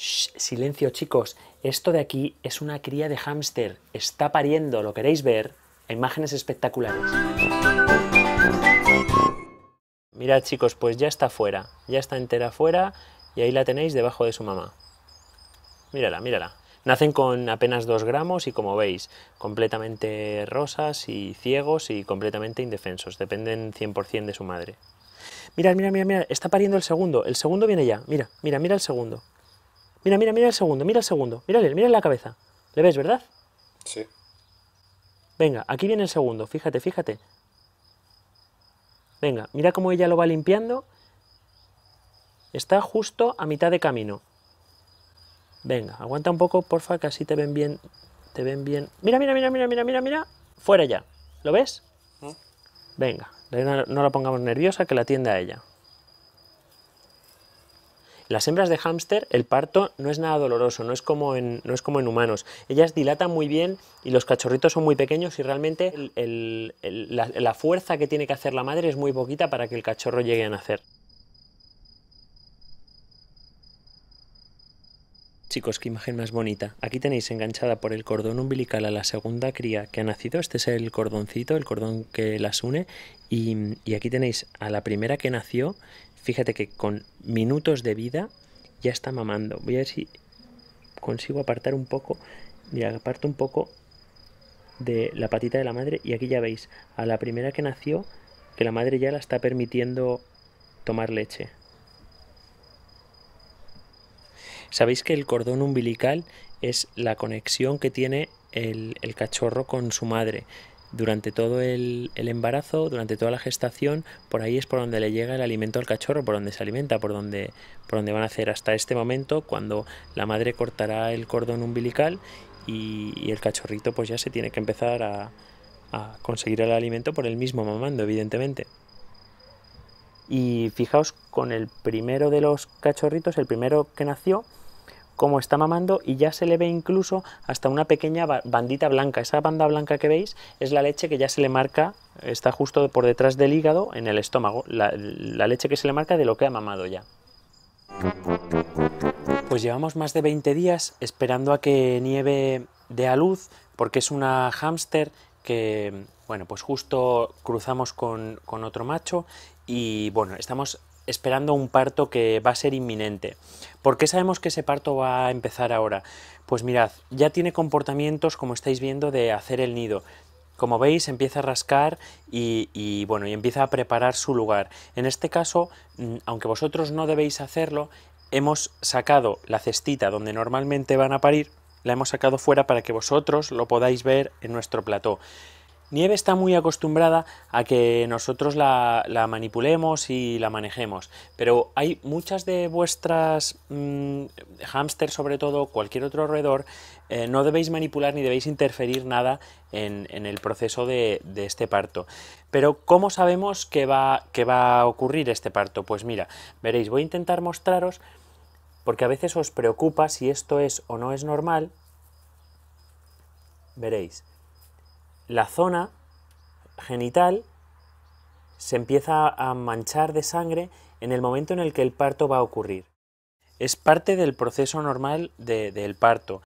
Shh, silencio chicos, esto de aquí es una cría de hámster, está pariendo, ¿lo queréis ver? Imágenes espectaculares. Mirad chicos, pues ya está fuera, ya está entera fuera y ahí la tenéis debajo de su mamá. Mírala, mírala. Nacen con apenas 2 gramos y como veis, completamente rosas y ciegos y completamente indefensos. Dependen 100% de su madre. Mirad, mira, mira, mirad. Está pariendo el segundo. El segundo viene ya. Mira, mira, mira el segundo. Mira, mira, mira el segundo, mira el segundo. Mírale, mira la cabeza. ¿Le ves, verdad? Sí. Venga, aquí viene el segundo. Fíjate, fíjate. Venga, mira cómo ella lo va limpiando. Está justo a mitad de camino. Venga, aguanta un poco, porfa, que así te ven bien. Te ven bien. Mira, mira, mira, mira, mira, mira, mira. Fuera ya. ¿Lo ves? ¿Mm? Venga, no la pongamos nerviosa, que la atienda a ella. Las hembras de hámster, el parto no es nada doloroso, no es, como en, no es como en humanos. Ellas dilatan muy bien y los cachorritos son muy pequeños y realmente la, fuerza que tiene que hacer la madre es muy poquita para que el cachorro llegue a nacer. Chicos, qué imagen más bonita. Aquí tenéis enganchada por el cordón umbilical a la segunda cría que ha nacido. Este es el cordoncito, el cordón que las une. y aquí tenéis a la primera que nació Fíjate que con minutos de vida ya está mamando. Voy a ver si consigo apartar un poco. Mira, aparto un poco de la patita de la madre y aquí ya veis, a la primera que nació, que la madre ya la está permitiendo tomar leche. Sabéis que el cordón umbilical es la conexión que tiene el, el, cachorro con su madre durante todo el, embarazo, durante toda la gestación, por ahí es por donde le llega el alimento al cachorro, por donde se alimenta, por donde, por donde van a hacer hasta este momento, cuando la madre cortará el cordón umbilical y, el cachorrito pues ya se tiene que empezar a, a conseguir el alimento por el mismo mamando, evidentemente. Y fijaos, con el primero de los cachorritos, el primero que nació, cómo está mamando y ya se le ve incluso hasta una pequeña bandita blanca. Esa banda blanca que veis es la leche que ya se le marca, está justo por detrás del hígado en el estómago, la, leche que se le marca de lo que ha mamado ya. Pues llevamos más de 20 días esperando a que Nieve dé a luz, porque es una hámster que, bueno, pues justo cruzamos con, con otro macho y, bueno, estamos esperando un parto que va a ser inminente. ¿Por qué sabemos que ese parto va a empezar ahora? Pues mirad, ya tiene comportamientos, como estáis viendo, de hacer el nido. Como veis, empieza a rascar y, bueno, y empieza a preparar su lugar. En este caso, mm, aunque vosotros no debéis hacerlo, hemos sacado la cestita donde normalmente van a parir, la hemos sacado fuera para que vosotros lo podáis ver en nuestro plató. Nieve está muy acostumbrada a que nosotros la, manipulemos y la manejemos, pero hay muchas de vuestras mm, hamsters, sobre todo, cualquier otro roedor, eh, no debéis manipular ni debéis interferir nada en, el proceso de, este parto. Pero, ¿cómo sabemos que va, que va a ocurrir este parto? Pues mira, veréis, voy a intentar mostraros, porque a veces os preocupa si esto es o no es normal. Veréis la zona genital se empieza a manchar de sangre en el momento en el que el parto va a ocurrir. Es parte del proceso normal de, del parto.